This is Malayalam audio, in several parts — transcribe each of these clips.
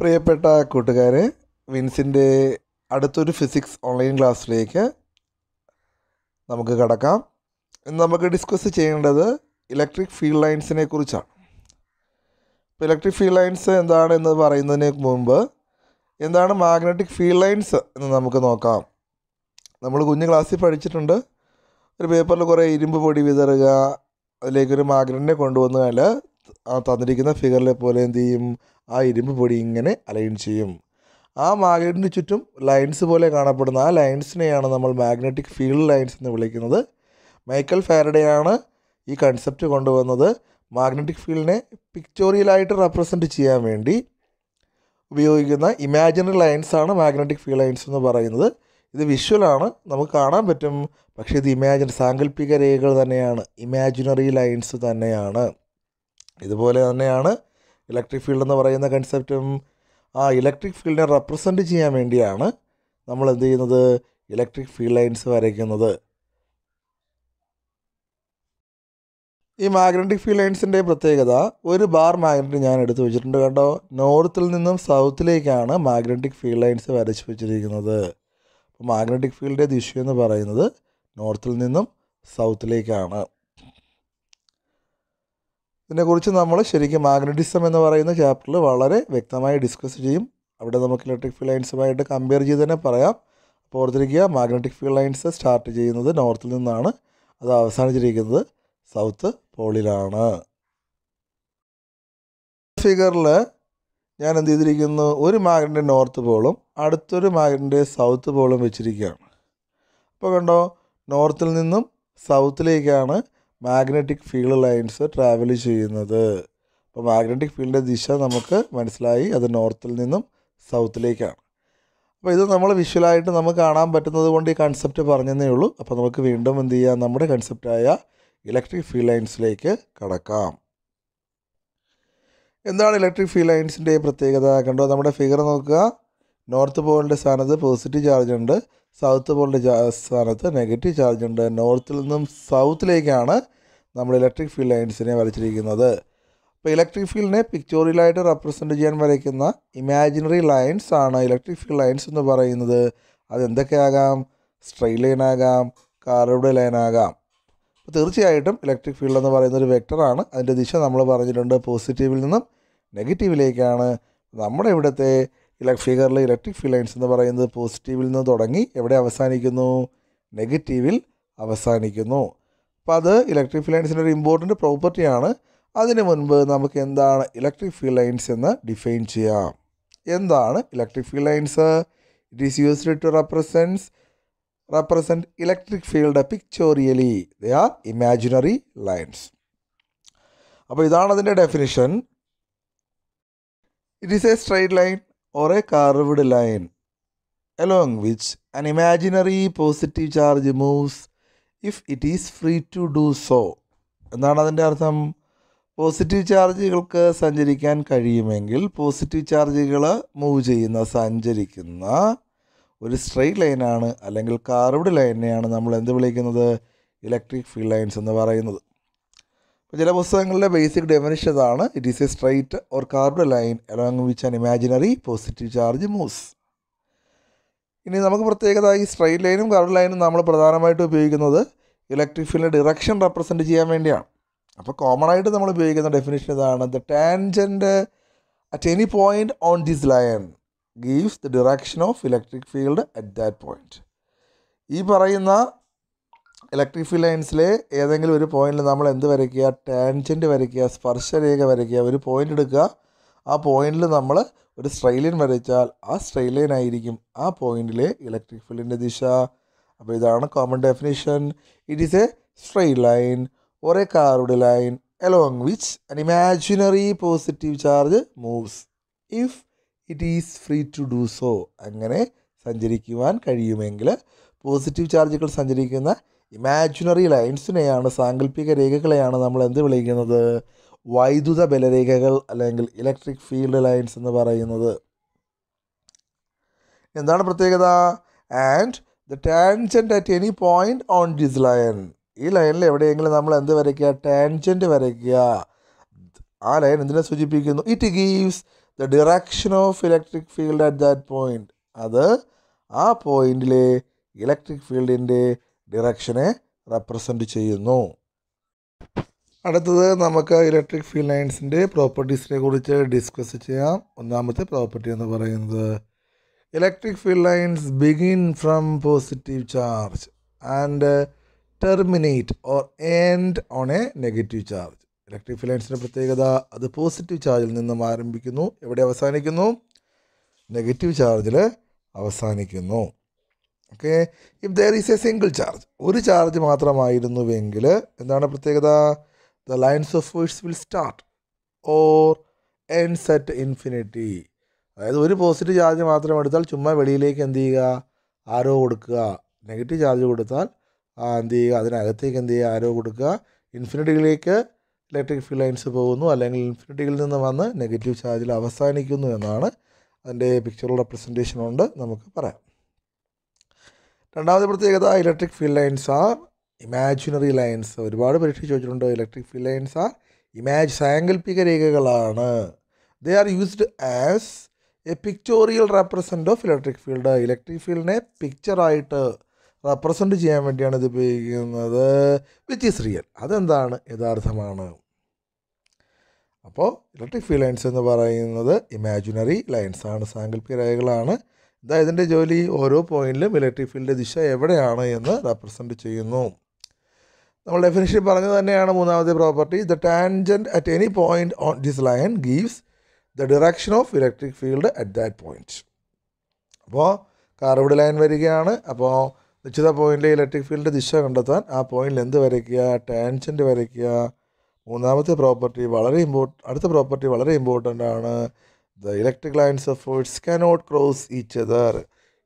പ്രിയപ്പെട്ട കൂട്ടുകാരെ വിൻസിൻ്റെ അടുത്തൊരു ഫിസിക്സ് ഓൺലൈൻ ക്ലാസ്സിലേക്ക് നമുക്ക് കടക്കാം ഇന്ന് നമുക്ക് ഡിസ്കസ് ചെയ്യേണ്ടത് ഇലക്ട്രിക് ഫീൽഡ് ലൈൻസിനെ കുറിച്ചാണ് ഇപ്പോൾ ഇലക്ട്രിക് ഫീൽഡ് ലൈൻസ് എന്താണ് എന്ന് പറയുന്നതിന് മുമ്പ് എന്താണ് മാഗ്നറ്റിക് ഫീൽഡ് ലൈൻസ് എന്ന് നമുക്ക് നോക്കാം നമ്മൾ കുഞ്ഞു ക്ലാസ്സിൽ പഠിച്ചിട്ടുണ്ട് ഒരു പേപ്പറിൽ കുറേ ഇരുമ്പ് പൊടി വിതറുക അതിലേക്കൊരു മാഗ്നറ്റിനെ കൊണ്ടുവന്നാൽ ആ തന്നിരിക്കുന്ന ഫിഗറിലെ പോലെ എന്ത് ചെയ്യും ആ ഇരുമ്പ് പൊടി ഇങ്ങനെ അലൈൻ ചെയ്യും ആ മാഗ്നറ്റിന് ചുറ്റും ലൈൻസ് പോലെ കാണപ്പെടുന്ന ആ ലൈൻസിനെയാണ് നമ്മൾ മാഗ്നറ്റിക് ഫീൽഡ് ലൈൻസ് എന്ന് വിളിക്കുന്നത് മൈക്കൽ ഫാരഡെയാണ് ഈ കൺസെപ്റ്റ് കൊണ്ടുവന്നത് മാഗ്നറ്റിക് ഫീൽഡിനെ പിക്ചോറിയലായിട്ട് റെപ്രസെൻറ്റ് ചെയ്യാൻ വേണ്ടി ഉപയോഗിക്കുന്ന ഇമാജിനറി ലൈൻസാണ് മാഗ്നറ്റിക് ഫീൽഡ് ലൈൻസ് എന്ന് പറയുന്നത് ഇത് വിഷ്വലാണ് നമുക്ക് കാണാൻ പറ്റും പക്ഷേ ഇത് ഇമാജിൻ സാങ്കല്പിക രേഖകൾ തന്നെയാണ് ഇമാജിനറി ലൈൻസ് തന്നെയാണ് ഇതുപോലെ തന്നെയാണ് ഇലക്ട്രിക് ഫീൽഡ് എന്ന് പറയുന്ന കൺസെപ്റ്റും ആ ഇലക്ട്രിക് ഫീൽഡിനെ റെപ്രസെൻറ്റ് ചെയ്യാൻ വേണ്ടിയാണ് നമ്മൾ എന്ത് ചെയ്യുന്നത് ഇലക്ട്രിക് ഫീൽഡ് ലൈൻസ് വരയ്ക്കുന്നത് ഈ മാഗ്നറ്റിക് ഫീൽഡ് ലൈൻസിൻ്റെ പ്രത്യേകത ഒരു ബാർ മാഗ്നറ്റ് ഞാൻ എടുത്തു വെച്ചിട്ടുണ്ട് കേട്ടോ നോർത്തിൽ നിന്നും സൗത്തിലേക്കാണ് മാഗ്നറ്റിക് ഫീൽഡ് ലൈൻസ് വരച്ചു വെച്ചിരിക്കുന്നത് അപ്പോൾ മാഗ്നറ്റിക് ഫീൽഡിൻ്റെ ദിശ എന്ന് പറയുന്നത് നോർത്തിൽ നിന്നും സൗത്തിലേക്കാണ് ഇതിനെക്കുറിച്ച് നമ്മൾ ശരിക്കും മാഗ്നറ്റിസം എന്ന് പറയുന്ന ചാപ്റ്ററിൽ വളരെ വ്യക്തമായി ഡിസ്കസ് ചെയ്യും അവിടെ നമുക്ക് ഇലക്ട്രിക് ഫീൽഡ് ലൈൻസുമായിട്ട് കമ്പയർ ചെയ്ത് തന്നെ പറയാം അപ്പോൾ ഓർത്തിരിക്കുക മാഗ്നറ്റിക് ഫീൽഡ് ലൈൻസ് സ്റ്റാർട്ട് ചെയ്യുന്നത് നോർത്തിൽ നിന്നാണ് അത് അവസാനിച്ചിരിക്കുന്നത് സൗത്ത് പോളിലാണ് ഫിഗറിൽ ഞാൻ എന്ത് ചെയ്തിരിക്കുന്നു ഒരു മാഗ്നറ്റിൻ്റെ നോർത്ത് പോളും അടുത്തൊരു മാഗ്നറ്റിൻ്റെ സൗത്ത് പോളും വെച്ചിരിക്കുകയാണ് അപ്പോൾ കണ്ടോ നോർത്തിൽ നിന്നും സൗത്തിലേക്കാണ് മാഗ്നറ്റിക് ഫീൽഡ് ലൈൻസ് ട്രാവൽ ചെയ്യുന്നത് അപ്പോൾ മാഗ്നറ്റിക് ഫീൽഡിൻ്റെ ദിശ നമുക്ക് മനസ്സിലായി അത് നോർത്തിൽ നിന്നും സൗത്തിലേക്കാണ് അപ്പോൾ ഇത് നമ്മൾ വിഷ്വലായിട്ട് നമുക്ക് കാണാൻ പറ്റുന്നത് കൊണ്ട് ഈ കൺസെപ്റ്റ് പറഞ്ഞതേ ഉള്ളൂ അപ്പോൾ നമുക്ക് വീണ്ടും എന്ത് ചെയ്യാം നമ്മുടെ കൺസെപ്റ്റായ ഇലക്ട്രിക് ഫീൽഡ് ലൈൻസിലേക്ക് കടക്കാം എന്താണ് ഇലക്ട്രിക് ഫീൽഡ് ലൈൻസിൻ്റെ പ്രത്യേകത കണ്ടോ നമ്മുടെ ഫിഗർ നോക്കുക നോർത്ത് പോളിൻ്റെ സ്ഥാനത്ത് പോസിറ്റീവ് ചാർജ് ഉണ്ട് സൗത്ത് പോളിൻ്റെ സ്ഥാനത്ത് നെഗറ്റീവ് ചാർജ് ഉണ്ട് നോർത്തിൽ നിന്നും സൗത്തിലേക്കാണ് നമ്മൾ ഇലക്ട്രിക് ഫീൽഡ് ലൈൻസിനെ വരച്ചിരിക്കുന്നത് അപ്പോൾ ഇലക്ട്രിക് ഫീൽഡിനെ പിക്ചോറിയലായിട്ട് റെപ്രസെൻറ്റ് ചെയ്യാൻ വരയ്ക്കുന്ന ഇമാജിനറി ലൈൻസ് ആണ് ഇലക്ട്രിക് ഫീൽഡ് ലൈൻസ് എന്ന് പറയുന്നത് അതെന്തൊക്കെയാകാം സ്ട്രെയിറ്റ് ലൈൻ ആകാം കാറുടെ ലൈൻ ആകാം അപ്പോൾ തീർച്ചയായിട്ടും ഇലക്ട്രിക് ഫീൽഡ് എന്ന് പറയുന്ന ഒരു വെക്ടറാണ് അതിൻ്റെ ദിശ നമ്മൾ പറഞ്ഞിട്ടുണ്ട് പോസിറ്റീവിൽ നിന്നും നെഗറ്റീവിലേക്കാണ് നമ്മുടെ ഇവിടുത്തെ ഇല ഫിഗറിലെ ഇലക്ട്രിക് ഫീൽഡ് ലൈൻസ് എന്ന് പറയുന്നത് പോസിറ്റീവിൽ നിന്ന് തുടങ്ങി എവിടെ അവസാനിക്കുന്നു നെഗറ്റീവിൽ അവസാനിക്കുന്നു അപ്പോൾ അത് ഇലക്ട്രിക് ഫീൽ ലൈൻസിൻ്റെ ഒരു ഇമ്പോർട്ടൻറ്റ് പ്രോപ്പർട്ടിയാണ് അതിന് മുൻപ് നമുക്ക് എന്താണ് ഇലക്ട്രിക് ഫീൽഡ് ലൈൻസ് എന്ന് ഡിഫൈൻ ചെയ്യാം എന്താണ് electric field lines it is used to represents represent electric field pictorially the are imaginary lines അപ്പോൾ ഇതാണ് അതിൻ്റെ definition it is a straight line or a curved line along which an imaginary positive charge moves if it is free to do so എന്നാണ് അതിൻ്റെ അർത്ഥം പോസിറ്റീവ് ചാർജുകൾക്ക് സഞ്ചരിക്കാൻ കഴിയുമെങ്കിൽ പോസിറ്റീവ് ചാർജുകൾ മൂവ് ചെയ്യുന്ന സഞ്ചരിക്കുന്ന ഒരു സ്ട്രെയിറ്റ് ലൈനാണ് അല്ലെങ്കിൽ കാർവ്ഡ് ലൈനെയാണ് നമ്മൾ എന്ത് വിളിക്കുന്നത് ഇലക്ട്രിക് ഫീൽഡ് ലൈൻസ് എന്ന് പറയുന്നത് ചില പുസ്തകങ്ങളുടെ ബേസിക് ഡെഫിനേഷൻ ഇതാണ് it is a straight or curved line along which an imaginary positive charge moves ഇനി നമുക്ക് പ്രത്യേകത ഈ സ്ട്രൈറ്റ് ലൈനും കർവ് ലൈനും നമ്മൾ പ്രധാനമായിട്ട് ഉപയോഗിക്കുന്നത് ഇലക്ട്രിക് ഫീൽഡ് ഡിറക്ഷൻ റെപ്രസെൻറ്റ് ചെയ്യാൻ വേണ്ടിയാണ് അപ്പോൾ കോമൺ ആയിട്ട് നമ്മൾ ഉപയോഗിക്കുന്ന ഡെഫിനേഷൻ ഇതാണ് the tangent at any point on this line gives the direction of electric field at that point ഈ പറയുന്ന ഇലക്ട്രിക് ഫീൽഡ് ലൈൻസിലെ ഏതെങ്കിലും ഒരു പോയിന്റിൽ നമ്മൾ എന്ത് വരയ്ക്കുക ടാൻജൻറ്റ് വരയ്ക്കുക സ്പർശരേഖ വരയ്ക്കുക ഒരു പോയിന്റ് എടുക്കുക ആ പോയിന്റിൽ നമ്മൾ ഒരു സ്ട്രൈലൈൻ വരച്ചാൽ ആ സ്ട്രൈലൈൻ ആയിരിക്കും ആ പോയിന്റിലെ ഇലക്ട്രിക് ഫീൽഡിൻ്റെ ദിശ അപ്പോൾ ഇതാണ് common definition it is a straight line ഒരേ കാറുടെ line along which an imaginary positive charge moves if it is free to do so അങ്ങനെ സഞ്ചരിക്കുവാൻ കഴിയുമെങ്കിൽ പോസിറ്റീവ് ചാർജുകൾ സഞ്ചരിക്കുന്ന ഇമാജിനറി ലൈൻസിനെയാണ് സാങ്കല്പിക രേഖകളെയാണ് നമ്മൾ എന്ത് വിളിക്കുന്നത് വൈദ്യുത ബലരേഖകൾ അല്ലെങ്കിൽ ഇലക്ട്രിക് ഫീൽഡ് ലൈൻസ് എന്ന് പറയുന്നത് എന്താണ് പ്രത്യേകത and the tangent at any point on this line ഈ ലൈനിൽ എവിടെയെങ്കിലും നമ്മൾ എന്ത് വരയ്ക്കുക ടാൻജൻറ്റ് വരയ്ക്കുക ആ ലൈൻ എന്തിനെ സൂചിപ്പിക്കുന്നു it gives the direction of electric field at that point അത് ആ പോയിൻറ്റിലെ ഇലക്ട്രിക് ഫീൽഡിൻ്റെ ഡിറക്ഷനെ റെപ്രസെൻറ്റ് ചെയ്യുന്നു അടുത്തത് നമുക്ക് ഇലക്ട്രിക് ഫീൽഡ് ലൈൻസിൻ്റെ പ്രോപ്പർട്ടീസിനെ കുറിച്ച് ഡിസ്കസ് ചെയ്യാം ഒന്നാമത്തെ പ്രോപ്പർട്ടി എന്ന് പറയുന്നത് electric field lines begin from positive charge and terminate or end on a negative charge electric field ലൈൻസിൻ്റെ പ്രത്യേകത അത് പോസിറ്റീവ് ചാർജിൽ നിന്നും ആരംഭിക്കുന്നു എവിടെ അവസാനിക്കുന്നു നെഗറ്റീവ് ചാർജിൽ അവസാനിക്കുന്നു okay if there is a single charge ഒരു ചാർജ് മാത്രമായിരുന്നുവെങ്കിൽ എന്താണ് പ്രത്യേകത the lines of force will start or end at infinity അതായത് ഒരു പോസിറ്റീവ് ചാർജ് മാത്രം എടുത്താൽ ചുമ്മാ വെളിയിലേക്ക് എന്ത് ചെയ്യുക ആരോ കൊടുക്കുക നെഗറ്റീവ് ചാർജ് കൊടുത്താൽ എന്ത് ചെയ്യുക അതിനകത്തേക്ക് എന്ത് ചെയ്യുക ആരോ കൊടുക്കുക ഇൻഫിനിറ്റിയിലേക്ക് ഇലക്ട്രിക് ഫീൽഡ് ലൈൻസ് പോകുന്നു അല്ലെങ്കിൽ ഇൻഫിനിറ്റിയിൽ നിന്ന് വന്ന് നെഗറ്റീവ് ചാർജിൽ അവസാനിക്കുന്നു എന്നാണ് അതിൻ്റെ പിക്ചറുള്ള പ്രസൻറ്റേഷൻ കൊണ്ട് നമുക്ക് പറയാം രണ്ടാമത്തെ പ്രത്യേകത electric field lines are imaginary lines ഒരുപാട് പരീക്ഷ ചോദിച്ചിട്ടുണ്ട് electric field lines are image സാങ്കല്പിക രേഖകളാണ് they are used as a pictorial represent of electric field electric ഫീൽഡിനെ പിക്ചറായിട്ട് റെപ്രസെൻ്റ് ചെയ്യാൻ വേണ്ടിയാണ് ഇത് ഉപയോഗിക്കുന്നത് വിച്ച് ഈസ് റിയൽ അതെന്താണ് യഥാർത്ഥമാണ് അപ്പോൾ ഇലക്ട്രിക് ഫീൽഡ് ലൈൻസ് എന്ന് പറയുന്നത് ഇമാജിനറി ലൈൻസാണ് സാങ്കല്പിക രേഖകളാണ് അതായതിൻ്റെ ജോലി ഓരോ പോയിന്റിലും ഇലക്ട്രിക് ഫീൽഡിൻ്റെ ദിശ എവിടെയാണ് എന്ന് റെപ്രസെൻ്റ് ചെയ്യുന്നു നമ്മൾ ഡെഫിനിഷൻ പറഞ്ഞത് തന്നെയാണ് മൂന്നാമത്തെ property the tangent at any point on this line gives the direction of electric field at that point അപ്പോൾ കർവ്ഡ് ലൈൻ വരികയാണ് അപ്പോൾ നിശ്ചിത പോയിന്റിലെ ഇലക്ട്രിക് ഫീൽഡ് ദിശ കണ്ടെത്താൻ ആ പോയിന്റിൽ എന്ത് വരയ്ക്കുക ടാൻജൻറ്റ് വരയ്ക്കുക മൂന്നാമത്തെ പ്രോപ്പർട്ടി വളരെ ഇമ്പോർട്ട് അടുത്ത പ്രോപ്പർട്ടി വളരെ ഇമ്പോർട്ടൻ്റ് ആണ് The electric lines of force cannot cross each other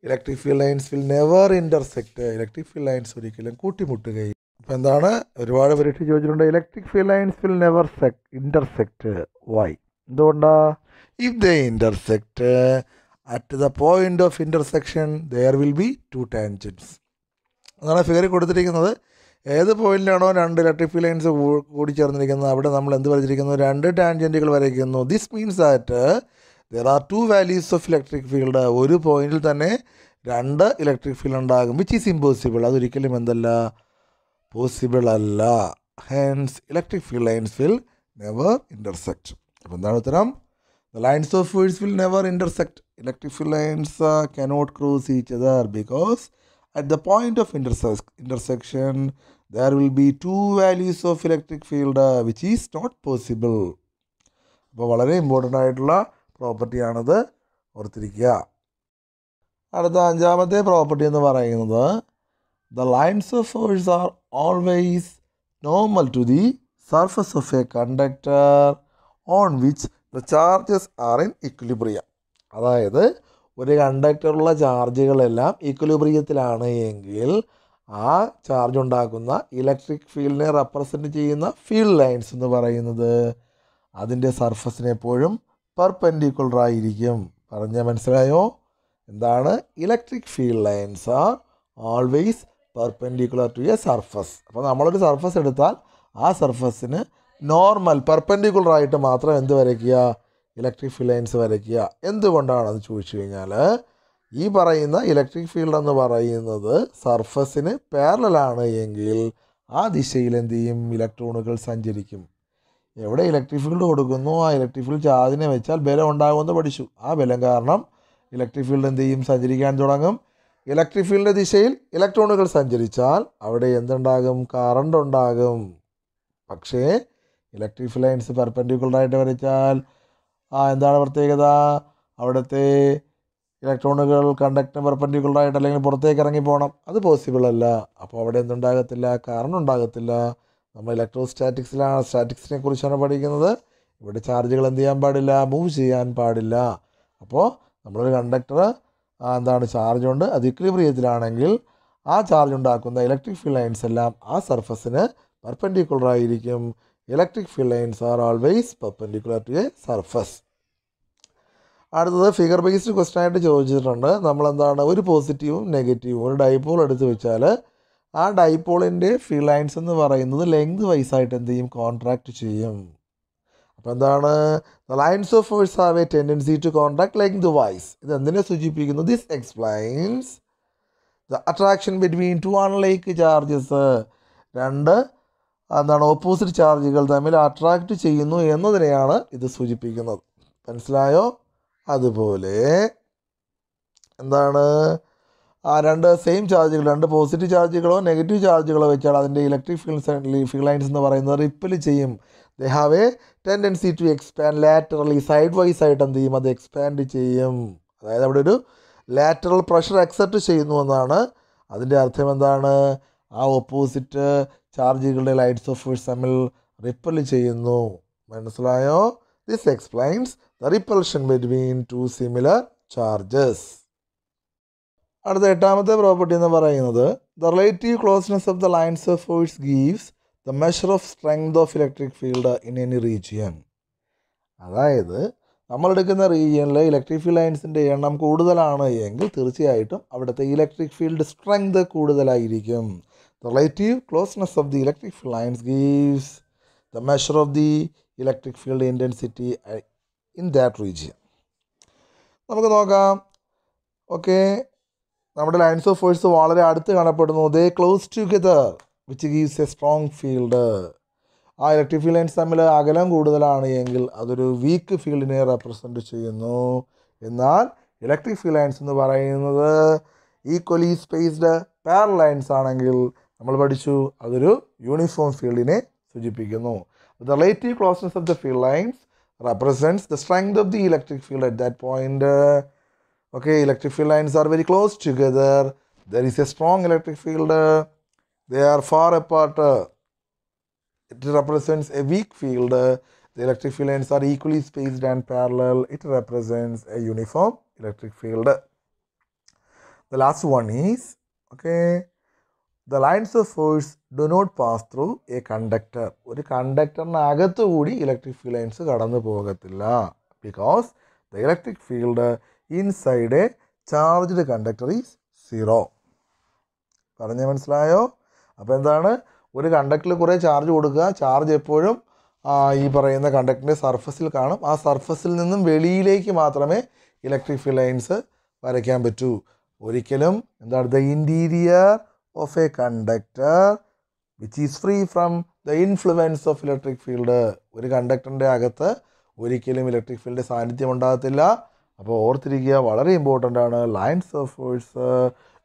electric field lines will never intersect electric field lines ഒരിക്കലും കൂട്ടിമുട്ടുകയും അപ്പം എന്താണ് ഒരുപാട് പരീക്ഷ ചോദിച്ചിട്ടുണ്ട് electric field lines will never sec intersect why എന്തുകൊണ്ടാ if the intersect at the point of intersection there will be two tangents അതാണ് ഫിഗറിൽ കൊടുത്തിരിക്കുന്നത് ഏത് പോയിന്റിലാണോ രണ്ട് ഇലക്ട്രിക് ഫീൽഡ് ലൈൻസ് കൂടി ചേർന്നിരിക്കുന്നത് അവിടെ നമ്മൾ എന്ത് വരച്ചിരിക്കുന്നു രണ്ട് ടാൻജൻറ്റുകൾ വരയ്ക്കുന്നു this means that there are two values of electric field ഒരു പോയിന്റിൽ തന്നെ രണ്ട് ഇലക്ട്രിക് ഫീൽഡ് ഉണ്ടാകും വിച്ച് ഈസ് ഇമ്പോസിബിൾ അതൊരിക്കലും എന്തല്ല പോസിബിൾ അല്ല hence electric field lines will never intersect അപ്പോൾ എന്താണ് ഉത്തരം the lines of fields will never intersect electric field lines cannot cross each other because at the point of intersect intersection there will be two values of electric field which is not possible അപ്പോൾ വളരെ ഇമ്പോർട്ടൻ്റ് ആയിട്ടുള്ള പ്രോപ്പർട്ടിയാണത് ഓർത്തിരിക്കുക അടുത്ത അഞ്ചാമത്തെ പ്രോപ്പർട്ടി എന്ന് പറയുന്നത് the lines of force are always normal to the surface of a conductor on which the charges are in equilibrium അതായത് ഒരു കണ്ടക്ടറുള്ള ചാർജുകളെല്ലാം ഇക്വിലിബ്രിയത്തിലാണ് എങ്കിൽ ആ ചാർജ് ഉണ്ടാക്കുന്ന ഇലക്ട്രിക് ഫീൽഡിനെ റെപ്രസെൻറ്റ് ചെയ്യുന്ന ഫീൽഡ് ലൈൻസ് എന്ന് പറയുന്നത് അതിൻ്റെ സർഫസിനെപ്പോഴും ആയിരിക്കും പറഞ്ഞ മനസ്സിലായോ എന്താണ് electric field lines are always perpendicular to a surface അപ്പോൾ നമ്മളൊരു സർഫസ് എടുത്താൽ ആ സർഫസിന് നോർമൽ പെർപെൻഡിക്കുലർ ആയിട്ട് മാത്രം എന്ത് വരയ്ക്കുക ഇലക്ട്രിക് ഫീൽഡ് ലൈൻസ് വരയ്ക്കുക എന്തുകൊണ്ടാണെന്ന് അത് ചോദിച്ചു കഴിഞ്ഞാൽ ഈ പറയുന്ന ഇലക്ട്രിക് ഫീൽഡ് എന്ന് പറയുന്നത് സർഫസിന് പാരലാണ് എങ്കിൽ ആ ദിശയിൽ എന്ത് ചെയ്യും ഇലക്ട്രോണുകൾ സഞ്ചരിക്കും എവിടെ ഇലക്ട്രിക് ഫീൽഡ് കൊടുക്കുന്നു ആ ഇലക്ട്രിക് ഫീൽഡ് ചാർജിനെ വെച്ചാൽ ബലം ഉണ്ടാകുമെന്ന് പഠിച്ചു ആ ബലം കാരണം ഇലക്ട്രിക് ഫീൽഡ് എന്ത് ചെയ്യും സഞ്ചരിക്കാൻ തുടങ്ങും ഇലക്ട്രിക് ഫീൽഡിൻ്റെ ദിശയിൽ ഇലക്ട്രോണുകൾ സഞ്ചരിച്ചാൽ അവിടെ എന്തുണ്ടാകും കറണ്ട് ഉണ്ടാകും പക്ഷേ ഇലക്ട്രിക് ലൈൻസ് ആയിട്ട് വരച്ചാൽ ആ എന്താണ് പ്രത്യേകത അവിടുത്തെ ഇലക്ട്രോണുകൾ പെർപെൻഡിക്കുലർ ആയിട്ട് അല്ലെങ്കിൽ പുറത്തേക്ക് ഇറങ്ങി പോകണം അത് പോസിബിൾ അല്ല അപ്പോൾ അവിടെ എന്തുണ്ടാകത്തില്ല കറണ്ട് ഉണ്ടാകത്തില്ല നമ്മൾ ഇലക്ട്രോസ്റ്റാറ്റിക്സിലാണ് സ്റ്റാറ്റിക്സിനെ കുറിച്ചാണ് പഠിക്കുന്നത് ഇവിടെ ചാർജുകൾ എന്ത് ചെയ്യാൻ പാടില്ല മൂവ് ചെയ്യാൻ പാടില്ല അപ്പോൾ നമ്മളൊരു കണ്ടക്ടർ എന്താണ് ചാർജ് കൊണ്ട് അത് ഇക്വിലിബ്രിയത്തിലാണെങ്കിൽ ആ ചാർജ് ഉണ്ടാക്കുന്ന ഇലക്ട്രിക് ഫീൽഡ് ലൈൻസ് എല്ലാം ആ സർഫസിന് പെർപ്പൻഡിക്കുലറായിരിക്കും electric field lines are always perpendicular to a surface അടുത്തത് ഫിഗർ ബേസ്ഡ് ക്വസ്റ്റൻ ആയിട്ട് ചോദിച്ചിട്ടുണ്ട് നമ്മളെന്താണ് ഒരു പോസിറ്റീവും നെഗറ്റീവും ഒരു ഡൈപോൾ എടുത്ത് വെച്ചാൽ ആ ഡൈപോളിൻ്റെ ഫിലൈൻസ് എന്ന് പറയുന്നത് ലെങ്ത് വൈസ് ആയിട്ട് എന്ത് ചെയ്യും കോൺട്രാക്ട് ചെയ്യും അപ്പോൾ എന്താണ് lines of force have a tendency to contract lengthwise ഇത് എന്തിനെ സൂചിപ്പിക്കുന്നു this explains the attraction between two like charges രണ്ട് എന്താണ് ഓപ്പോസിറ്റ് ചാർജുകൾ തമ്മിൽ അട്രാക്റ്റ് ചെയ്യുന്നു എന്നതിനെയാണ് ഇത് സൂചിപ്പിക്കുന്നത് മനസ്സിലായോ അതുപോലെ എന്താണ് ആ രണ്ട് സെയിം ചാർജുകൾ രണ്ട് പോസിറ്റീവ് ചാർജുകളോ നെഗറ്റീവ് ചാർജുകളോ വെച്ചാൽ അതിൻ്റെ ഇലക്ട്രിക് ഫീൽഡ് ഫീൽഡ് ലൈൻസ് എന്ന് പറയുന്നത് റിപ്പിൽ ചെയ്യും they have a tendency to expand laterally sidewise ആയിട്ട് എന്ത് ചെയ്യും അത് എക്സ്പാൻഡ് ചെയ്യും അതായത് അവിടെ ഒരു ലാറ്ററൽ പ്രഷർ അക്സെപ്റ്റ് ചെയ്യുന്നു എന്നാണ് അതിൻ്റെ അർത്ഥം എന്താണ് ആ ഓപ്പോസിറ്റ് ചാർജുകളുടെ ലൈറ്റ്സ് ഓഫ് ഫോഴ്സ് തമ്മിൽ റിപ്പൽ ചെയ്യുന്നു മനസ്സിലായോ this explains the repulsion between two similar charges അടുത്ത എട്ടാമത്തെ പ്രോപ്പർട്ടി എന്ന് പറയുന്നത് the relative closeness of the lines of force gives the measure of strength of electric field in any region അതായത് നമ്മളെടുക്കുന്ന റീജിയനിലെ ഇലക്ട്രിക് ഫീൽഡ് ലൈൻസിൻ്റെ എണ്ണം കൂടുതലാണ് എങ്കിൽ തീർച്ചയായിട്ടും അവിടുത്തെ ഇലക്ട്രിക് ഫീൽഡ് സ്ട്രെങ്ത് കൂടുതലായിരിക്കും the relative closeness of the electric field lines gives the measure of the electric field intensity in that region നമുക്ക് നോക്കാം ഓക്കെ നമ്മുടെ ലൈൻസ് ഓഫ് ഫോഴ്സ് വളരെ അടുത്ത് കാണപ്പെടുന്നു they close together which gives a strong field ആ ഇലക്ട്രിക് ഫീൽഡ് ലൈൻസ് തമ്മിൽ അകലം കൂടുതലാണ് എങ്കിൽ അതൊരു വീക്ക് ഫീൽഡിനെ റെപ്രസെൻറ്റ് ചെയ്യുന്നു എന്നാൽ ഇലക്ട്രിക് ഫീൽഡ് ലൈൻസ് എന്ന് പറയുന്നത് ഈക്വലി സ്പേസ്ഡ് പാർ ലൈൻസ് ആണെങ്കിൽ നമ്മൾ പഠിച്ചു അതൊരു യൂണിഫോം ഫീൽഡിനെ സൂചിപ്പിക്കുന്നു the relative closeness of the field lines represents the strength of the electric field at that point okay electric field lines are very close together there is a strong electric field they are far apart it represents a weak field the electric field lines are equally spaced and parallel it represents a uniform electric field the last one is okay the lines of force do not pass through a conductor ഒരു കണ്ടക്ടറിനകത്തു കൂടി ഇലക്ട്രിക് ഫീൽഡ് ലൈൻസ് കടന്നു പോകത്തില്ല because the electric field. Inside a charged conductor is zero പറഞ്ഞ മനസ്സിലായോ അപ്പോൾ എന്താണ് ഒരു കണ്ടക്ടറിൽ കുറേ ചാർജ് കൊടുക്കുക ചാർജ് എപ്പോഴും ഈ പറയുന്ന കണ്ടക്ടറിൻ്റെ സർഫസിൽ കാണും ആ സർഫസിൽ നിന്നും വെളിയിലേക്ക് മാത്രമേ ഇലക്ട്രിക് ഫീൽഡ് ലൈൻസ് വരയ്ക്കാൻ പറ്റൂ ഒരിക്കലും എന്താണ് the interior of a conductor which is free from the influence of electric field ഒരു കണ്ടക്ടറിൻ്റെ അകത്ത് ഒരിക്കലും ഇലക്ട്രിക് ഫീൽഡ് സാന്നിധ്യം ഉണ്ടാകത്തില്ല അപ്പോൾ ഓർത്തിരിക്കുക വളരെ ഇമ്പോർട്ടൻ്റ് ആണ് lines of force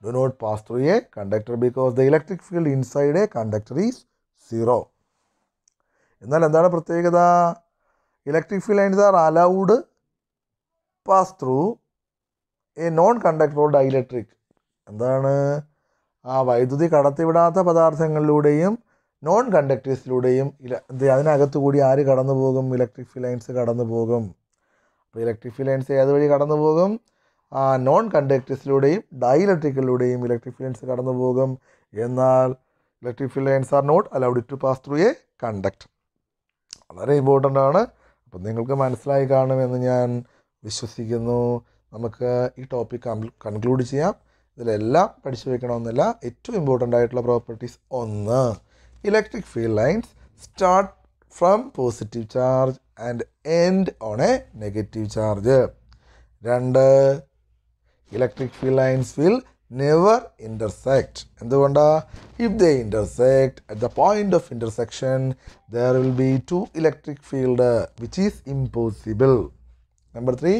do not pass through a conductor because the electric field inside a conductor is zero എന്നാൽ എന്താണ് പ്രത്യേകത electric field lines are allowed pass through a non conductor dielectric എന്താണ് ആ വൈദ്യുതി കടത്തിവിടാത്ത പദാർത്ഥങ്ങളിലൂടെയും നോൺ കണ്ടക്ടേഴ്സിലൂടെയും ഇല അതിനകത്തുകൂടി കൂടി ആര് കടന്നു പോകും ഇലക്ട്രിക് ഫീൽഡ് ലൈൻസ് കടന്നു പോകും അപ്പോൾ ഇലക്ട്രിക് ലൈൻസ് ഏത് വഴി കടന്നു പോകും നോൺ കണ്ടക്ടേഴ്സിലൂടെയും ഡൈഇലക്ട്രിക്കലിലൂടെയും ഇലക്ട്രിക് ലൈൻസ് കടന്നു പോകും എന്നാൽ electric lines are not allowed to pass through a conduct വളരെ ഇമ്പോർട്ടൻ്റ് ആണ് അപ്പം നിങ്ങൾക്ക് മനസ്സിലായി കാണുമെന്ന് ഞാൻ വിശ്വസിക്കുന്നു നമുക്ക് ഈ ടോപ്പിക് കൺക്ലൂഡ് ചെയ്യാം ഇതിലെല്ലാം പഠിച്ചു വെക്കണമെന്നില്ല ഏറ്റവും ഇമ്പോർട്ടൻ്റ് ആയിട്ടുള്ള പ്രോപ്പർട്ടീസ് ഒന്ന് electric field lines start from positive charge and end on a negative charge രണ്ട് electric field lines will never intersect എന്തുകൊണ്ടാ if the intersect at the point of intersection there will be two electric field which is impossible number three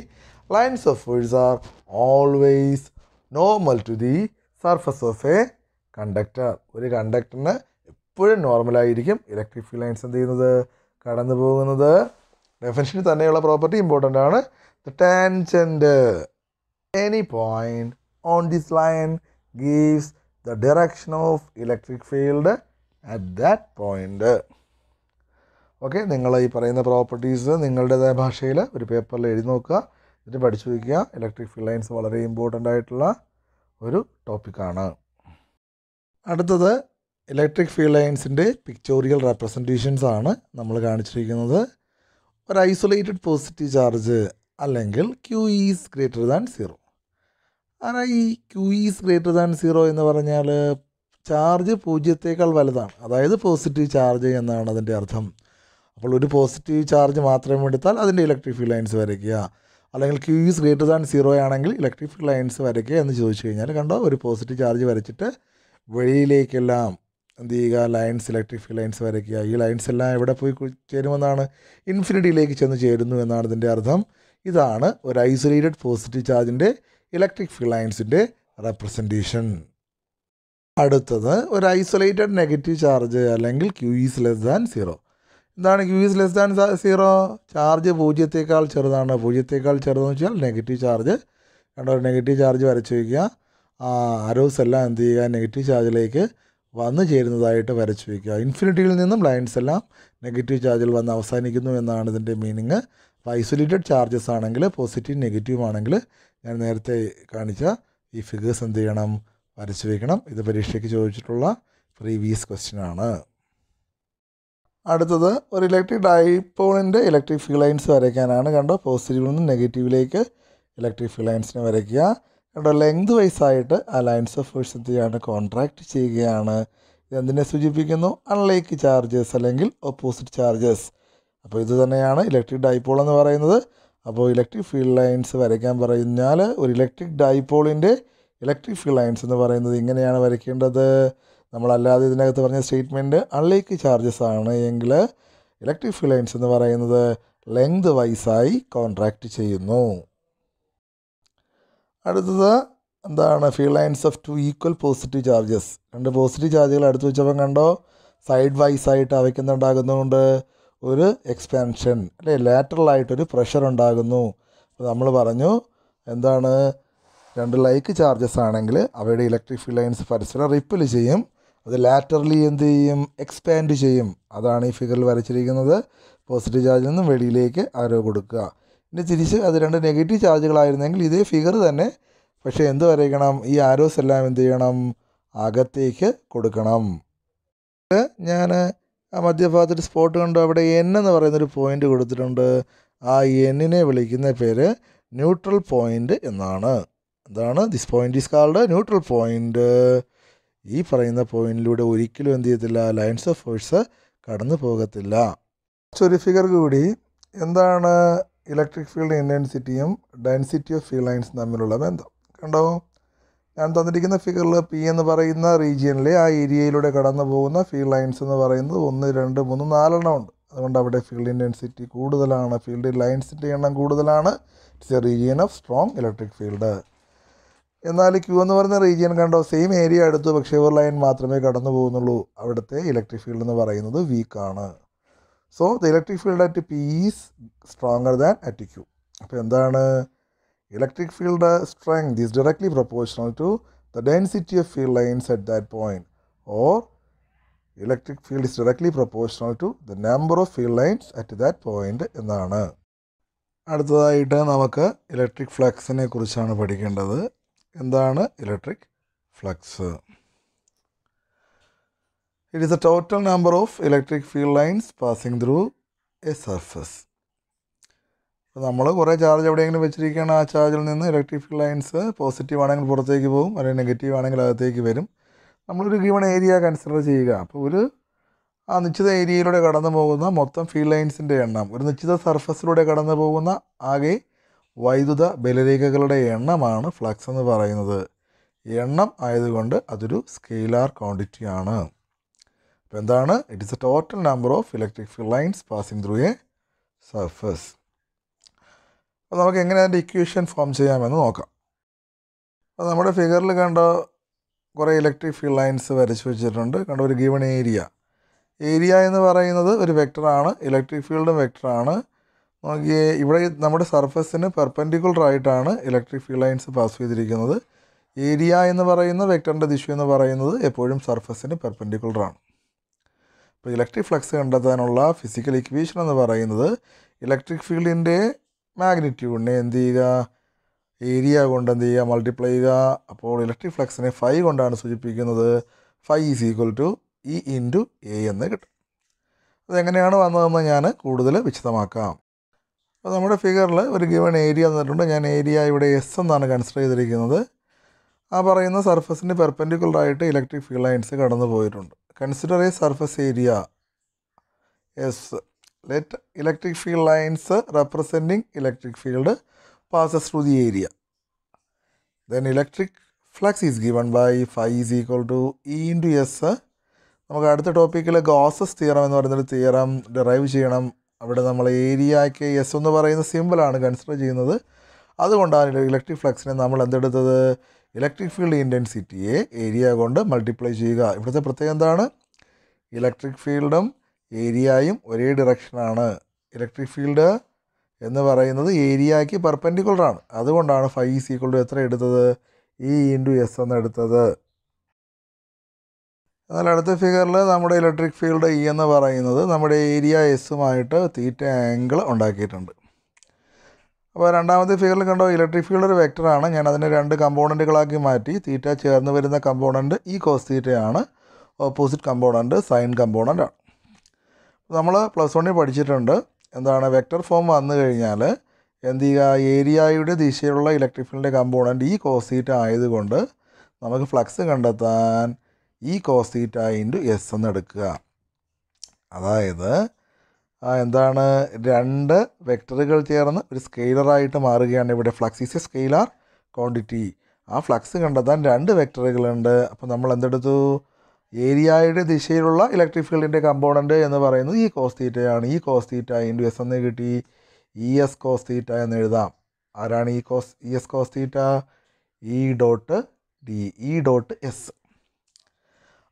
lines of force are always normal to the surface of a conductor ഒരു കണ്ടക്ടറിന് എപ്പോഴും നോർമലായിരിക്കും ഇലക്ട്രിക് ഫീൽഡ് ലൈൻസ് എന്ത് ചെയ്യുന്നത് കടന്നു പോകുന്നത് ഡെഫിനിഷനിൽ തന്നെയുള്ള പ്രോപ്പർട്ടി ഇമ്പോർട്ടൻ്റ് ആണ് the tangent any point on this line gives the direction of electric field at that point okay നിങ്ങൾ ഈ പറയുന്ന പ്രോപ്പർട്ടീസ് നിങ്ങളുടേതായ ഭാഷയിൽ ഒരു പേപ്പറിൽ എഴുതി നോക്കുക എന്നിട്ട് പഠിച്ചു വയ്ക്കുക ഇലക്ട്രിക് ഫീൽഡ് ലൈൻസ് വളരെ ഇമ്പോർട്ടൻ്റ് ആയിട്ടുള്ള ഒരു ടോപ്പിക്കാണ് അടുത്തത് ഇലക്ട്രിക് ഫീൽഡ് ലൈൻസിൻ്റെ പിക്ചോറിയൽ റെപ്രസെൻറ്റേഷൻസ് ആണ് നമ്മൾ കാണിച്ചിരിക്കുന്നത് ഒരു ഐസൊലേറ്റഡ് പോസിറ്റീവ് ചാർജ് അല്ലെങ്കിൽ Q is greater than zero അങ്ങനെ ഈ Q is greater than zero എന്ന് പറഞ്ഞാൽ ചാർജ് പൂജ്യത്തേക്കാൾ വലുതാണ് അതായത് പോസിറ്റീവ് ചാർജ് എന്നാണ് അതിൻ്റെ അർത്ഥം അപ്പോൾ ഒരു പോസിറ്റീവ് ചാർജ് മാത്രം എടുത്താൽ അതിൻ്റെ ഇലക്ട്രിക് ഫീൽ ലൈൻസ് വരയ്ക്കുക അല്ലെങ്കിൽ Q is greater than zero ആണെങ്കിൽ ഇലക്ട്രിക് ഫീൽ ലൈൻസ് വരയ്ക്കുക എന്ന് ചോദിച്ചു കഴിഞ്ഞാൽ കണ്ടോ ഒരു പോസിറ്റീവ് ചാർജ് വരച്ചിട്ട് വെളിയിലേക്കെല്ലാം എന്ത് ചെയ്യുക ലൈൻസ് ഇലക്ട്രിഫിക് ലൈൻസ് വരയ്ക്കുക ഈ ലൈൻസ് എല്ലാം എവിടെ പോയി ചേരുമെന്നാണ് ഇൻഫിനിറ്റിയിലേക്ക് ചെന്ന് ചേരുന്നു എന്നാണ് ഇതിൻ്റെ അർത്ഥം ഇതാണ് ഒരു ഐസൊലേറ്റഡ് പോസിറ്റീവ് ചാർജിൻ്റെ ഇലക്ട്രിക് ഫീൽഡ് ലൈൻസിൻ്റെ റെപ്രസെൻറ്റേഷൻ അടുത്തത് ഒരു ഐസൊലേറ്റഡ് നെഗറ്റീവ് ചാർജ് അല്ലെങ്കിൽ Q is less than zero എന്താണ് Q is less than zero charge പൂജ്യത്തേക്കാൾ ചെറുതാണ് പൂജ്യത്തേക്കാൾ ചെറുതെന്ന് വെച്ചാൽ നെഗറ്റീവ് ചാർജ് കണ്ടോ നെഗറ്റീവ് ചാർജ് വരച്ച് വയ്ക്കുക ആ അരോസ് എല്ലാം എന്ത് ചെയ്യുക നെഗറ്റീവ് ചാർജിലേക്ക് വന്നു ചേരുന്നതായിട്ട് വരച്ചു വയ്ക്കുക ഇൻഫിനിറ്റിയിൽ നിന്നും ലൈൻസ് എല്ലാം നെഗറ്റീവ് ചാർജിൽ വന്ന് അവസാനിക്കുന്നു എന്നാണ് ഇതിൻ്റെ മീനിങ് അപ്പോൾ ഐസൊലേറ്റഡ് ചാർജസ് ആണെങ്കിൽ പോസിറ്റീവ് നെഗറ്റീവ് ആണെങ്കിൽ ഞാൻ നേരത്തെ കാണിച്ച ഈ ഫിഗേഴ്സ് എന്ത് ചെയ്യണം വരച്ചു വയ്ക്കണം ഇത് പരീക്ഷയ്ക്ക് ചോദിച്ചിട്ടുള്ള പ്രീവിയസ് ക്വസ്റ്റ്യനാണ് അടുത്തത് ഒരു ഇലക്ട്രിക് ഡൈപോളിൻ്റെ ഇലക്ട്രിക് ഫീൽ ലൈൻസ് വരയ്ക്കാനാണ് കണ്ടോ പോസിറ്റീവിൽ നിന്ന് നെഗറ്റീവിലേക്ക് ഇലക്ട്രിക് ഫീൽ ലൈൻസിനെ വരയ്ക്കുക കേട്ടോ ലെങ്ത് വൈസായിട്ട് അലയൻസ് ഓഫ് വേഴ്സത്തെയാണ് കോൺട്രാക്റ്റ് ചെയ്യുകയാണ് ഇതെന്തിനെ സൂചിപ്പിക്കുന്നു അൺലൈക്ക് ചാർജസ് അല്ലെങ്കിൽ ഓപ്പോസിറ്റ് ചാർജസ് അപ്പോൾ ഇത് തന്നെയാണ് ഇലക്ട്രിക് ഡൈപോൾ എന്ന് പറയുന്നത് അപ്പോൾ ഇലക്ട്രിക് ഫീൽഡ് ലൈൻസ് വരയ്ക്കാൻ പറഞ്ഞാൽ ഒരു ഇലക്ട്രിക് ഡൈപോളിൻ്റെ ഇലക്ട്രിക് ഫീൽഡ് ലൈൻസ് എന്ന് പറയുന്നത് ഇങ്ങനെയാണ് വരയ്ക്കേണ്ടത് നമ്മളല്ലാതെ ഇതിനകത്ത് പറഞ്ഞ സ്റ്റേറ്റ്മെൻറ്റ് അൺലൈക്ക് ചാർജസ് ആണ് എങ്കിൽ ഇലക്ട്രിക് ഫീൽഡ് ലൈൻസ് എന്ന് പറയുന്നത് ലെങ്ത് വൈസായി കോൺട്രാക്റ്റ് ചെയ്യുന്നു അടുത്തത് എന്താണ് field lines of two equal positive charges രണ്ട് പോസിറ്റീവ് ചാർജുകൾ അടുത്ത് വെച്ചപ്പോൾ കണ്ടോ സൈഡ് വൈസ് ആയിട്ട് അവയ്ക്ക് എന്തുണ്ടാകുന്നതുകൊണ്ട് ഒരു എക്സ്പാൻഷൻ അല്ലെ ലാറ്ററലായിട്ടൊരു പ്രഷർ ഉണ്ടാകുന്നു അപ്പോൾ നമ്മൾ പറഞ്ഞു എന്താണ് രണ്ട് ലൈക്ക് ചാർജസ് ആണെങ്കിൽ അവയുടെ ഇലക്ട്രിക് ഫീൽഡ് ലൈൻസ് പരസ്പരം റിപ്പിൽ ചെയ്യും അത് ലാറ്ററലി എന്ത് ചെയ്യും എക്സ്പാൻഡ് ചെയ്യും അതാണ് ഈ ഫിഗറിൽ വരച്ചിരിക്കുന്നത് പോസിറ്റീവ് ചാർജിൽ നിന്നും വെളിയിലേക്ക് ആരോ കൊടുക്കുക പിന്നെ തിരിച്ച് അത് രണ്ട് നെഗറ്റീവ് ചാർജുകളായിരുന്നെങ്കിൽ ഇതേ ഫിഗർ തന്നെ പക്ഷേ എന്ത് വരയ്ക്കണം ഈ ആരോസ് എല്ലാം എന്ത് ചെയ്യണം അകത്തേക്ക് കൊടുക്കണം ഞാൻ ആ മധ്യഭാഗത്തൊരു സ്പോട്ട് കണ്ടു അവിടെ എൻ എന്ന് പറയുന്നൊരു പോയിൻ്റ് കൊടുത്തിട്ടുണ്ട് ആ എന്നിനെ വിളിക്കുന്ന പേര് ന്യൂട്രൽ പോയിൻ്റ് എന്നാണ് അതാണ് this point is called neutral point ഈ പറയുന്ന പോയിന്റിലൂടെ ഒരിക്കലും എന്ത് ചെയ്യത്തില്ല ലൈൻസ് ഓഫ് ഫോഴ്സ് കടന്നു പോകത്തില്ല ഒരു ഫിഗർ കൂടി എന്താണ് ഇലക്ട്രിക് ഫീൽഡ് ഇൻറ്റൻസിറ്റിയും ഡെൻസിറ്റി ഓഫ് ഫീൽഡ് ലൈൻസ് തമ്മിലുള്ള ബന്ധം കണ്ടോ ഞാൻ തന്നിരിക്കുന്ന ഫിഗറിൽ പി എന്ന് പറയുന്ന റീജിയനിലെ ആ ഏരിയയിലൂടെ കടന്നു പോകുന്ന ഫീൽഡ് ലൈൻസ് എന്ന് പറയുന്നത് ഒന്ന് രണ്ട് മൂന്ന് നാലെണ്ണം ഉണ്ട് അതുകൊണ്ട് അവിടെ ഫീൽഡ് ഇൻറ്റൻസിറ്റി കൂടുതലാണ് ഫീൽഡ് ലൈൻസിൻ്റെ എണ്ണം കൂടുതലാണ് it's a region of strong electric field എന്നാൽ ക്യൂ എന്ന് പറയുന്ന റീജിയൻ കണ്ടോ സെയിം ഏരിയ എടുത്തു പക്ഷേ ഒരു ലൈൻ മാത്രമേ കടന്നു പോകുന്നുള്ളൂ അവിടുത്തെ ഇലക്ട്രിക് ഫീൽഡ് എന്ന് പറയുന്നത് വീക്കാണ് so the electric field at P is stronger than at Q അപ്പോൾ എന്താണ് electric field strength is directly proportional to the density of field lines at that point or electric field is directly proportional to the number of field lines at that point എന്നാണ് അടുത്തതായിട്ട് നമുക്ക് ഇലക്ട്രിക് ഫ്ലക്സിനെ കുറിച്ചാണ് പഠിക്കേണ്ടത് എന്താണ് electric flux it is a total number of electric field lines passing through a surface അപ്പോൾ നമ്മൾ കുറേ ചാർജ് എവിടെയെങ്കിലും വെച്ചിരിക്കുകയാണ് ആ ചാർജിൽ നിന്ന് ഇലക്ട്രിക് ഫീൽഡ് ലൈൻസ് പോസിറ്റീവ് ആണെങ്കിൽ പുറത്തേക്ക് പോകും അല്ലെങ്കിൽ നെഗറ്റീവ് ആണെങ്കിൽ അകത്തേക്ക് വരും നമ്മളൊരു ഗിവൺ ഏരിയ കൺസിഡർ ചെയ്യുക അപ്പോൾ ഒരു ആ നിശ്ചിത ഏരിയയിലൂടെ കടന്നു പോകുന്ന മൊത്തം ഫീൽഡ് ലൈൻസിൻ്റെ എണ്ണം ഒരു നിശ്ചിത സർഫസിലൂടെ കടന്നു പോകുന്ന ആകെ വൈദ്യുത ബലരേഖകളുടെ എണ്ണമാണ് ഫ്ലക്സ് എന്ന് പറയുന്നത് എണ്ണം ആയതുകൊണ്ട് അതൊരു സ്കെയിലാർ ക്വാണ്ടിറ്റി ആണ് അപ്പോൾ എന്താണ് it is a total number of electric field lines passing through a surface അപ്പോൾ നമുക്ക് എങ്ങനെ അതിൻ്റെ ഇക്വേഷൻ ഫോം ചെയ്യാമെന്ന് നോക്കാം അപ്പോൾ നമ്മുടെ ഫിഗറിൽ കണ്ട കുറേ ഇലക്ട്രിക് ഫീൽഡ് ലൈൻസ് വരച്ചു വെച്ചിട്ടുണ്ട് കണ്ട ഒരു ഗിവൺ ഏരിയ ഏരിയ എന്ന് പറയുന്നത് ഒരു വെക്ടറാണ് ഇലക്ട്രിക് ഫീൽഡും വെക്ടറാണ് നോക്കിയേ ഇവിടെ നമ്മുടെ സർഫസിന് പെർപ്പൻഡിക്കുലർ ആയിട്ടാണ് ഇലക്ട്രിക് ഫീൽഡ് ലൈൻസ് പാസ് ചെയ്തിരിക്കുന്നത് ഏരിയ എന്ന് പറയുന്ന വെക്ടറിൻ്റെ ദിശ എന്ന് പറയുന്നത് എപ്പോഴും സർഫസിന് പെർപ്പൻഡിക്കുലറാണ് അപ്പോൾ ഇലക്ട്രിക് ഫ്ലക്സ് കണ്ടെത്താനുള്ള ഫിസിക്കൽ ഇക്വേഷൻ എന്ന് പറയുന്നത് ഇലക്ട്രിക് ഫീൽഡിൻ്റെ മാഗ്നിറ്റ്യൂഡിനെ എന്ത് ചെയ്യുക ഏരിയ കൊണ്ട് എന്ത് ചെയ്യുക മൾട്ടിപ്ലൈ ചെയ്യുക അപ്പോൾ ഇലക്ട്രിക് ഫ്ലക്സിനെ ഫൈ കൊണ്ടാണ് സൂചിപ്പിക്കുന്നത് phi is equal to E into A എന്ന് കിട്ടും അതെങ്ങനെയാണ് വന്നതെന്ന് ഞാൻ കൂടുതൽ വിശദമാക്കാം അപ്പോൾ നമ്മുടെ ഫിഗറിൽ ഒരു ഗിവൺ ഏരിയ തന്നിട്ടുണ്ട് ഞാൻ ഏരിയ ഇവിടെ എസ് എന്നാണ് കൺസിഡർ ചെയ്തിരിക്കുന്നത് ആ പറയുന്ന സർഫസിൻ്റെ പെർപ്പൻഡിക്കുലറായിട്ട് ഇലക്ട്രിക് ഫീൽഡ് ലൈൻസ് കടന്നു പോയിട്ടുണ്ട് Consider a surface area. S let electric field lines representing electric field passes through the area. Then electric flux is given by phi is equal to E to S നമുക്ക് അടുത്ത ടോപ്പിക്കിൽ ഗോസസ് തിയറം എന്ന് പറയുന്നൊരു തിയറം ഡിറൈവ് ചെയ്യണം അവിടെ നമ്മൾ ഏരിയയ്ക്ക് എസ് എന്ന് പറയുന്ന സിമ്പിളാണ് കൺസിഡർ ചെയ്യുന്നത് അതുകൊണ്ടാണ് ഇലക്ട്രിക് ഫ്ലക്സിനെ നമ്മൾ എന്തെടുത്തത് ഇലക്ട്രിക് ഫീൽഡ് ഇൻറ്റൻസിറ്റിയെ ഏരിയ കൊണ്ട് മൾട്ടിപ്ലൈ ചെയ്യുക ഇവിടുത്തെ പ്രത്യേകം എന്താണ് ഇലക്ട്രിക് ഫീൽഡും ഏരിയയും ഒരേ ഡിറക്ഷനാണ് ഇലക്ട്രിക് ഫീൽഡ് എന്ന് പറയുന്നത് ഏരിയയ്ക്ക് പെർപ്പൻഡിക്കുലറാണ് അതുകൊണ്ടാണ് ഫൈ ഈസ് ഈക്വൽ ടു എത്ര എടുത്തത് ഇ ഇൻറ്റു എസ് എന്ന് എടുത്തത് എന്നാൽ അടുത്ത ഫിഗറിൽ നമ്മുടെ ഇലക്ട്രിക് ഫീൽഡ് ഇ എന്ന് പറയുന്നത് നമ്മുടെ ഏരിയ എസ്സുമായിട്ട് തീറ്റ ആംഗിൾ ഉണ്ടാക്കിയിട്ടുണ്ട് അപ്പോൾ രണ്ടാമത്തെ ഫിഗറിൽ കണ്ടോ ഇലക്ട്രിക് ഫീൽഡ് ഒരു വെക്ടറാണ് ഞാൻ അതിനെ രണ്ട് കമ്പോണൻറ്റുകളാക്കി മാറ്റി തീറ്റ ചേർന്ന് വരുന്ന കമ്പോണൻറ്റ് ഈ കോസ് തീറ്റയാണ് ഓപ്പോസിറ്റ് കമ്പോണൻറ്റ് സൈൻ കമ്പോണൻ്റ് ആണ് നമ്മൾ പ്ലസ് വണ്ണിൽ പഠിച്ചിട്ടുണ്ട് എന്താണ് വെക്ടർ ഫോം വന്നു കഴിഞ്ഞാൽ എന്ത് ചെയ്യുക ഏരിയയുടെ ദിശയിലുള്ള ഇലക്ട്രിക് ഫീൽഡിൻ്റെ കമ്പോണൻറ്റ് ഈ കോസ് തീറ്റ ആയതുകൊണ്ട് നമുക്ക് ഫ്ലക്സ് കണ്ടെത്താൻ ഈ കോസ് തീറ്റ ഇൻറ്റു എസ് എന്ന് എടുക്കുക അതായത് എന്താണ് രണ്ട് വെക്ടറുകൾ ചേർന്ന് ഒരു സ്കെയിലറായിട്ട് മാറുകയാണ് ഇവിടെ flux is a scalar quantity ആ ഫ്ലക്സ് കണ്ടെത്താൻ രണ്ട് വെക്ടറുകളുണ്ട് അപ്പോൾ നമ്മൾ എന്തെടുത്തു ഏരിയയുടെ ദിശയിലുള്ള ഇലക്ട്രിക് ഫീൽഡിൻ്റെ കമ്പോണൻറ്റ് എന്ന് പറയുന്നത് ഈ കോസ് തീറ്റയാണ് ഈ കോസ് തീറ്റ ഇൻറ്റു എസ് എന്ന് കിട്ടി ഇ എസ് കോസ് തീറ്റ എന്ന് എഴുതാം ആരാണ് ഈ cos E S cos theta E dot D E dot S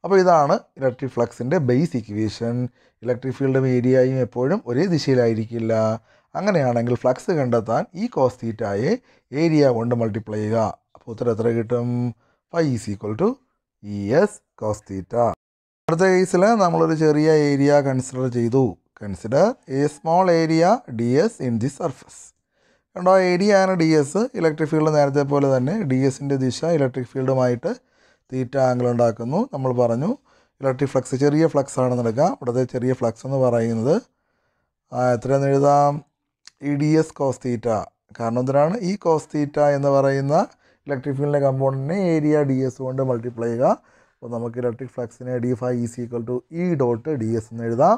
അപ്പോൾ ഇതാണ് ഇലക്ട്രിക് ഫ്ലക്സിൻ്റെ ബേസ് ഇക്വേഷൻ ഇലക്ട്രിക് ഫീൽഡും ഏരിയയും എപ്പോഴും ഒരേ ദിശയിലായിരിക്കില്ല അങ്ങനെയാണെങ്കിൽ ഫ്ലക്സ് കണ്ടെത്താൻ ഈ കോസ് തീറ്റായെ ഏരിയ കൊണ്ട് മൾട്ടിപ്ലൈ ചെയ്യുക അപ്പോൾ ഉത്തരം എത്ര കിട്ടും phi is equal to E S cos theta അടുത്ത കേസിൽ നമ്മളൊരു ചെറിയ ഏരിയ കൺസിഡർ ചെയ്തു consider a small area D S in the surface കണ്ടോ ഏരിയ ആണ് ഡി എസ് ഇലക്ട്രിക് ഫീൽഡ് നേരത്തെ പോലെ തന്നെ ഡി എസിൻ്റെ ദിശ ഇലക്ട്രിക് ഫീൽഡുമായിട്ട് തീറ്റ ആംഗിൾ ഉണ്ടാക്കുന്നു നമ്മൾ പറഞ്ഞു ഇലക്ട്രിക് ഫ്ലക്സ് ചെറിയ ഫ്ലക്സ് ആണെന്ന് എടുക്കാം ഇവിടുത്തെ ചെറിയ ഫ്ലക്സ് എന്ന് പറയുന്നത് എത്രയെന്ന് എഴുതാം E D S cos theta കാരണം എന്തിനാണ് ഈ കോസ് തീറ്റ എന്ന് പറയുന്ന ഇലക്ട്രിക് ഫീൽഡിൻ്റെ കമ്പോണൻറ്റിനെ ഏരിയ ഡി എസ് കൊണ്ട് മൾട്ടിപ്ലൈ ചെയ്യുക അപ്പോൾ നമുക്ക് ഇലക്ട്രിക് ഫ്ലക്സിനെ D phi is equal to E dot D S എന്ന് എഴുതാം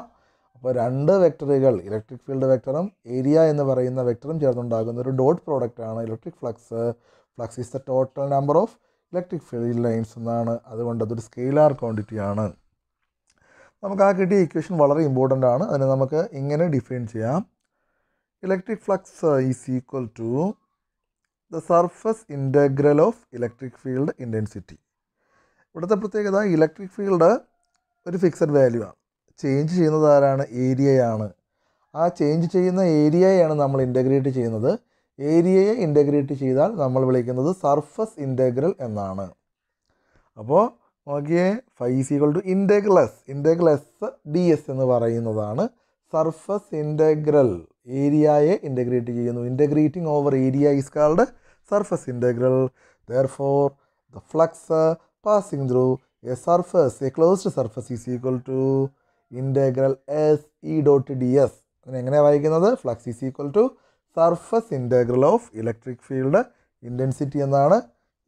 അപ്പോൾ രണ്ട് വെക്ടറുകൾ ഇലക്ട്രിക് ഫീൽഡ് വെക്ടറും ഏരിയ എന്ന് പറയുന്ന വെക്ടറും ചേർന്നുണ്ടാകുന്ന ഒരു ഡോട്ട് പ്രോഡക്റ്റാണ് electric flux flux is the total number of electric field lines എന്നാണ് അതുകൊണ്ട് അതൊരു സ്കെയിലാർ ക്വാണ്ടിറ്റി ആണ് നമുക്ക് ആ കിട്ടിയ ഇക്വേഷൻ വളരെ ഇമ്പോർട്ടൻ്റ് ആണ് അതിനെ നമുക്ക് ഇങ്ങനെ ഡിഫൈൻ ചെയ്യാം electric flux is equal to the surface integral of electric field intensity ഇവിടുത്തെ പ്രത്യേകത ഇലക്ട്രിക് ഫീൽഡ് ഒരു ഫിക്സഡ് വാല്യൂ ആണ് ചേഞ്ച് ചെയ്യുന്നത് ആരാണ് ഏരിയയാണ് ആ ചേഞ്ച് ചെയ്യുന്ന ഏരിയയാണ് നമ്മൾ ഇൻ്റഗ്രേറ്റ് ചെയ്യുന്നത് ഏരിയയെ ഇൻ്റഗ്രേറ്റ് ചെയ്താൽ നമ്മൾ വിളിക്കുന്നത് സർഫസ് ഇൻ്റഗ്രൽ എന്നാണ് അപ്പോൾ നോക്കിയേ phi equal to integral S D S എന്ന് പറയുന്നതാണ് സർഫസ് ഇൻ്റഗ്രൽ ഏരിയയെ ഇൻ്റഗ്രേറ്റ് ചെയ്യുന്നു integrating over area is called surface integral therefore the flux passing through a surface a closed surface is equal to integral S E dot D S അങ്ങനെ എങ്ങനെയാണ് വായിക്കുന്നത് flux is equal to surface integral of electric field intensity എന്നാണ്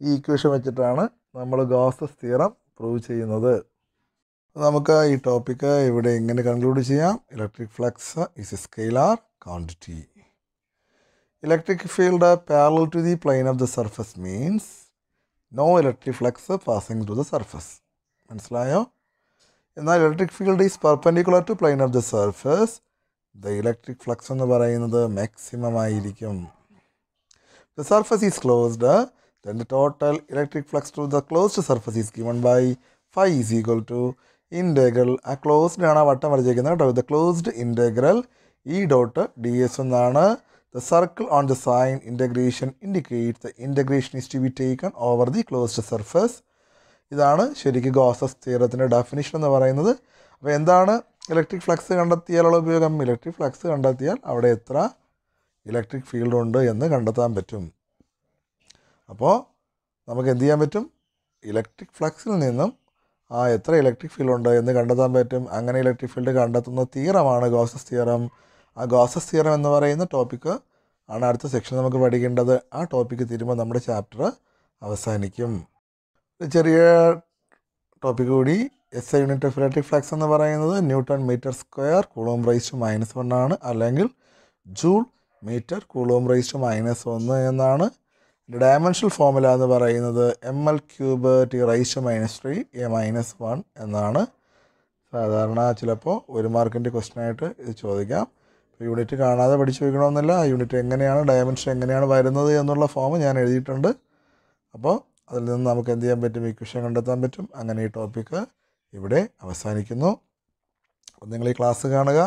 ഈ ഇക്വേഷൻ വെച്ചിട്ടാണ് നമ്മൾ ഗോസസ് തിയറം പ്രൂവ് ചെയ്യുന്നത് നമുക്ക് ഈ ടോപ്പിക്ക് ഇവിടെ എങ്ങനെ കൺക്ലൂഡ് ചെയ്യാം electric flux is a scalar quantity electric field parallel to the plane of the surface means no electric flux passing to the surface മനസ്സിലായോ എന്നാൽ electric field is perpendicular to plane of the surface the electric flux എന്ന് പറയുന്നത് മാക്സിമം ആയിരിക്കും the surface is closed then the total electric flux to the closed surface is given by phi is equal to integral ആ ക്ലോസ്ഡ് ആണ് ആ വട്ടം വരച്ചേക്കുന്നത് കേട്ടോ the closed integral E dot D S എന്നാണ് the circle on the sign integration indicate the integration is to be taken over the closed surface ഇതാണ് ശരിക്കും ഗോസസ് തീരത്തിൻ്റെ ഡെഫിനിഷൻ എന്ന് പറയുന്നത് അപ്പോൾ എന്താണ് ഇലക്ട്രിക് ഫ്ലക്സ് കണ്ടെത്തിയാലുള്ള ഉപയോഗം ഇലക്ട്രിക് ഫ്ലക്സ് കണ്ടെത്തിയാൽ അവിടെ എത്ര ഇലക്ട്രിക് ഫീൽഡ് ഉണ്ട് എന്ന് കണ്ടെത്താൻ പറ്റും അപ്പോൾ നമുക്ക് എന്ത് ചെയ്യാൻ പറ്റും ഇലക്ട്രിക് ഫ്ലക്സിൽ നിന്നും ആ എത്ര ഇലക്ട്രിക് ഫീൽഡ് ഉണ്ട് എന്ന് കണ്ടെത്താൻ പറ്റും അങ്ങനെ ഇലക്ട്രിക് ഫീൽഡ് കണ്ടെത്തുന്ന തിയറമാണ് ഗോസസ് തിയറം ആ ഗോസസ് തിയറം എന്ന് പറയുന്ന ടോപ്പിക്ക് ആണ് അടുത്ത സെക്ഷൻ നമുക്ക് പഠിക്കേണ്ടത് ആ ടോപ്പിക്ക് തീരുമ്പോൾ നമ്മുടെ ചാപ്റ്റർ അവസാനിക്കും ചെറിയ ടോപ്പിക് കൂടി S I unit of electric flux എന്ന് പറയുന്നത് newton metre square coulomb raise to minus one ആണ് അല്ലെങ്കിൽ joule metre coulomb raise to minus ഒന്ന് എന്നാണ് ഡയമെൻഷണൽ ഫോമുല എന്ന് പറയുന്നത് M L cube T raise to minus three A minus one എന്നാണ് സാധാരണ ചിലപ്പോൾ ഒരു മാർക്കിൻ്റെ ക്വസ്റ്റ്യനായിട്ട് ഇത് ചോദിക്കാം യൂണിറ്റ് കാണാതെ പഠിച്ചു വയ്ക്കണമെന്നില്ല ആ യൂണിറ്റ് എങ്ങനെയാണ് ഡയമെൻഷൻ എങ്ങനെയാണ് വരുന്നത് എന്നുള്ള ഫോം ഞാൻ എഴുതിയിട്ടുണ്ട് അപ്പോൾ അതിൽ നിന്ന് നമുക്ക് എന്ത് ചെയ്യാൻ പറ്റും ഇക്വേഷൻ കണ്ടെത്താൻ പറ്റും അങ്ങനെ ഈ ടോപ്പിക്ക് ഇവിടെ അവസാനിക്കുന്നു അപ്പം നിങ്ങൾ ഈ ക്ലാസ് കാണുക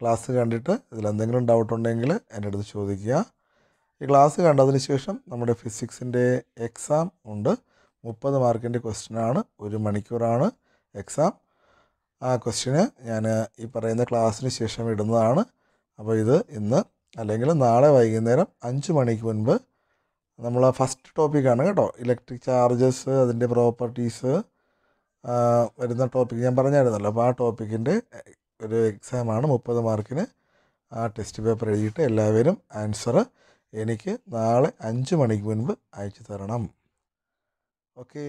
ക്ലാസ് കണ്ടിട്ട് ഇതിലെന്തെങ്കിലും ഡൗട്ട് ഉണ്ടെങ്കിൽ എൻ്റെ അടുത്ത് ചോദിക്കുക ഈ ക്ലാസ് കണ്ടതിന് ശേഷം നമ്മുടെ ഫിസിക്സിൻ്റെ എക്സാം ഉണ്ട് മുപ്പത് മാർക്കിൻ്റെ ക്വസ്റ്റ്യനാണ് ഒരു മണിക്കൂറാണ് എക്സാം ആ ക്വസ്റ്റ്യന് ഞാൻ ഈ പറയുന്ന ക്ലാസ്സിന് ശേഷം ഇടുന്നതാണ് അപ്പോൾ ഇത് ഇന്ന് അല്ലെങ്കിൽ നാളെ വൈകുന്നേരം അഞ്ച് മണിക്ക് മുൻപ് നമ്മൾ ഫസ്റ്റ് ടോപ്പിക്കാണ് കേട്ടോ ഇലക്ട്രിക് ചാർജസ് അതിൻ്റെ പ്രോപ്പർട്ടീസ് വരുന്ന ടോപ്പിക് ഞാൻ പറഞ്ഞായിരുന്നല്ലോ അപ്പോൾ ആ ടോപ്പിക്കിൻ്റെ ഒരു എക്സാമാണ് മുപ്പത് മാർക്കിന് ആ ടെസ്റ്റ് പേപ്പർ എഴുതിയിട്ട് എല്ലാവരും ആൻസർ എനിക്ക് നാളെ അഞ്ച് മണിക്ക് മുൻപ് അയച്ചു തരണം ഓക്കേ